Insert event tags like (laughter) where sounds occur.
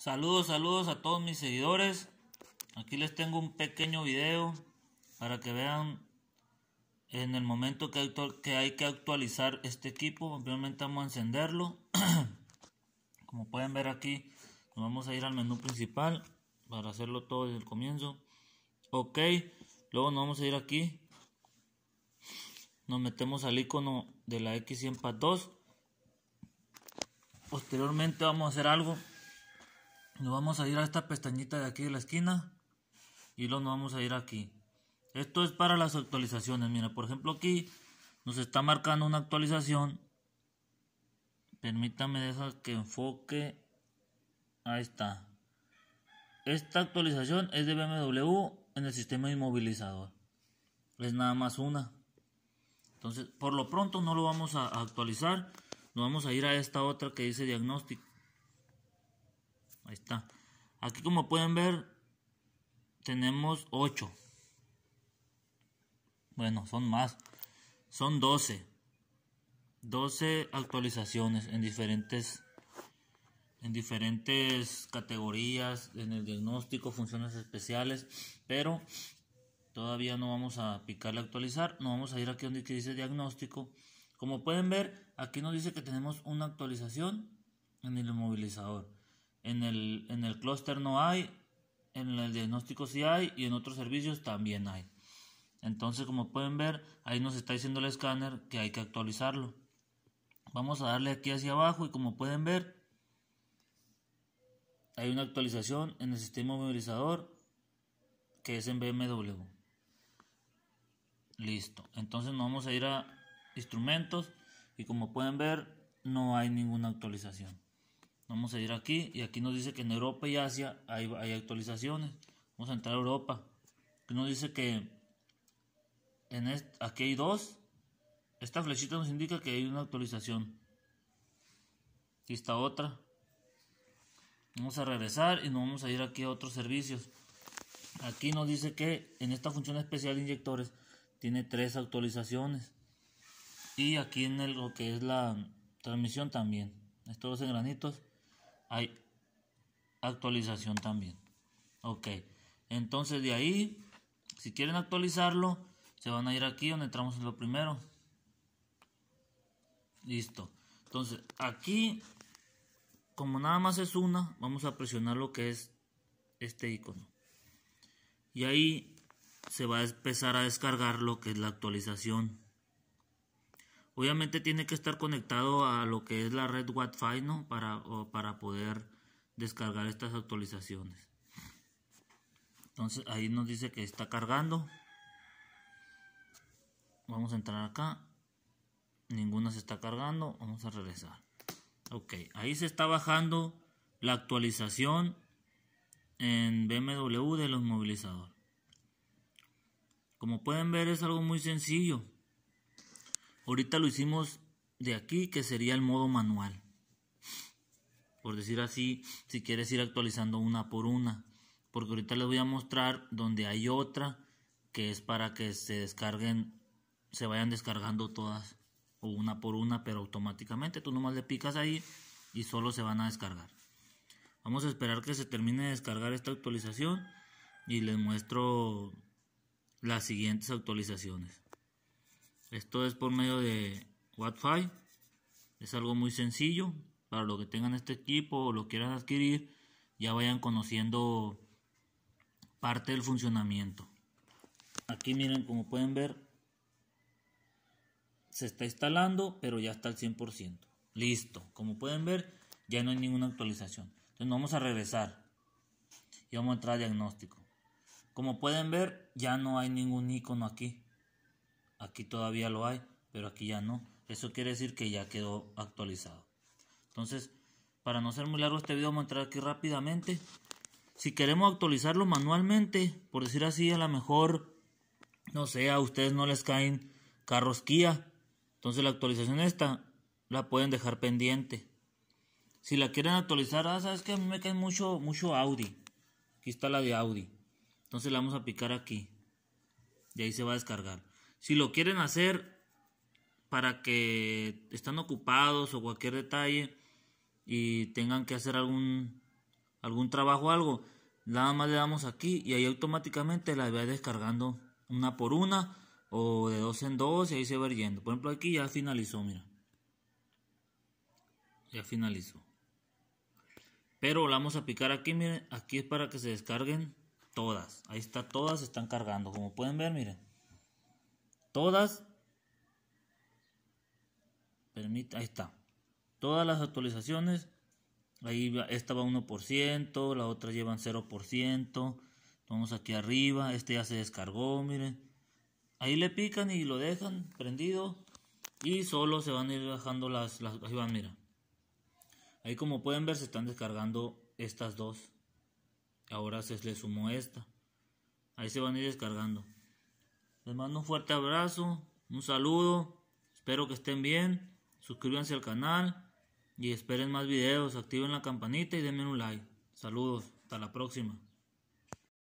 Saludos, saludos a todos mis seguidores. Aquí les tengo un pequeño video para que vean en el momento que, hay que actualizar este equipo. Obviamente vamos a encenderlo. (clears throat) Como pueden ver aquí, nos vamos a ir al menú principal para hacerlo todo desde el comienzo. Ok, luego nos vamos a ir aquí. Nos metemos al icono de la X100 2. Posteriormente vamos a hacer algo nos vamos a ir a esta pestañita de aquí de la esquina y luego nos vamos a ir aquí esto es para las actualizaciones mira por ejemplo aquí nos está marcando una actualización permítame dejar que enfoque ahí está esta actualización es de BMW en el sistema inmovilizador es nada más una entonces por lo pronto no lo vamos a actualizar nos vamos a ir a esta otra que dice diagnóstico Ahí está. Aquí como pueden ver, tenemos 8. Bueno, son más. Son 12. 12 actualizaciones en diferentes en diferentes categorías, en el diagnóstico, funciones especiales, pero todavía no vamos a picarle a actualizar, no vamos a ir aquí donde dice diagnóstico. Como pueden ver, aquí nos dice que tenemos una actualización en el inmovilizador. En el, clúster no hay, en el diagnóstico sí hay y en otros servicios también hay. Entonces, como pueden ver, ahí nos está diciendo el escáner que hay que actualizarlo. Vamos a darle aquí hacia abajo y como pueden ver, hay una actualización en el sistema movilizador que es en BMW. Listo. Entonces nos vamos a ir a instrumentos y como pueden ver no hay ninguna actualización. Vamos a ir aquí y aquí nos dice que en Europa y Asia hay, actualizaciones. Vamos a entrar a Europa. Aquí nos dice que en aquí hay dos. Esta flechita nos indica que hay una actualización. Aquí está otra. Vamos a regresar y nos vamos a ir aquí a otros servicios. Aquí nos dice que en esta función especial de inyectores tiene tres actualizaciones. Y aquí en lo que es la transmisión también. Estos dos en granitos hay actualización también. Ok, entonces de ahí, si quieren actualizarlo, se van a ir aquí donde entramos en lo primero. Listo. Entonces, aquí, como nada más es una, vamos a presionar lo que es este icono. Y ahí se va a empezar a descargar lo que es la actualización. Obviamente tiene que estar conectado a lo que es la red Wi-Fi, ¿no? Para, para poder descargar estas actualizaciones. Entonces ahí nos dice que está cargando. Vamos a entrar acá. Ninguna se está cargando. Vamos a regresar. Ok, ahí se está bajando la actualización en BMW de los movilizadores. Como pueden ver es algo muy sencillo. Ahorita lo hicimos de aquí, que sería el modo manual. Por decir así, si quieres ir actualizando una por una. Porque ahorita les voy a mostrar donde hay otra, que es para que se descarguen, se vayan descargando todas. O una por una, pero automáticamente. Tú nomás le picas ahí y solo se van a descargar. Vamos a esperar que se termine de descargar esta actualización y les muestro las siguientes actualizaciones. Esto es por medio de Wi-Fi. Es algo muy sencillo. Para los que tengan este equipo o lo quieran adquirir, ya vayan conociendo parte del funcionamiento. Aquí miren, como pueden ver, se está instalando, pero ya está al 100%. Listo. Como pueden ver, ya no hay ninguna actualización. Entonces vamos a regresar. Y vamos a entrar a diagnóstico. Como pueden ver, ya no hay ningún icono aquí. Aquí todavía lo hay, pero aquí ya no. Eso quiere decir que ya quedó actualizado. Entonces, para no ser muy largo este video, vamos a entrar aquí rápidamente. Si queremos actualizarlo manualmente, por decir así, a lo mejor, no sé, a ustedes no les caen carros Kia. Entonces la actualización esta la pueden dejar pendiente. Si la quieren actualizar, ah, sabes que a mí me caen mucho, mucho Audi. Aquí está la de Audi. Entonces la vamos a picar aquí. Y ahí se va a descargar. Si lo quieren hacer para que están ocupados o cualquier detalle y tengan que hacer algún, algún trabajo algo, nada más le damos aquí y ahí automáticamente la va descargando una por una o de dos en dos y ahí se va yendo. Por ejemplo, aquí ya finalizó, mira. Ya finalizó. Pero la vamos a picar aquí, miren, aquí es para que se descarguen todas. Ahí está, todas están cargando. Como pueden ver, miren. Todas, permita, ahí está, todas las actualizaciones, ahí esta va 1%, la otra llevan 0%, vamos aquí arriba, este ya se descargó, miren, ahí le pican y lo dejan prendido y solo se van a ir bajando las, las ahí van, mira, ahí como pueden ver se están descargando estas dos, ahora se le sumó esta, ahí se van a ir descargando. Les mando un fuerte abrazo, un saludo, espero que estén bien, suscríbanse al canal y esperen más videos, activen la campanita y denme un like. Saludos, hasta la próxima.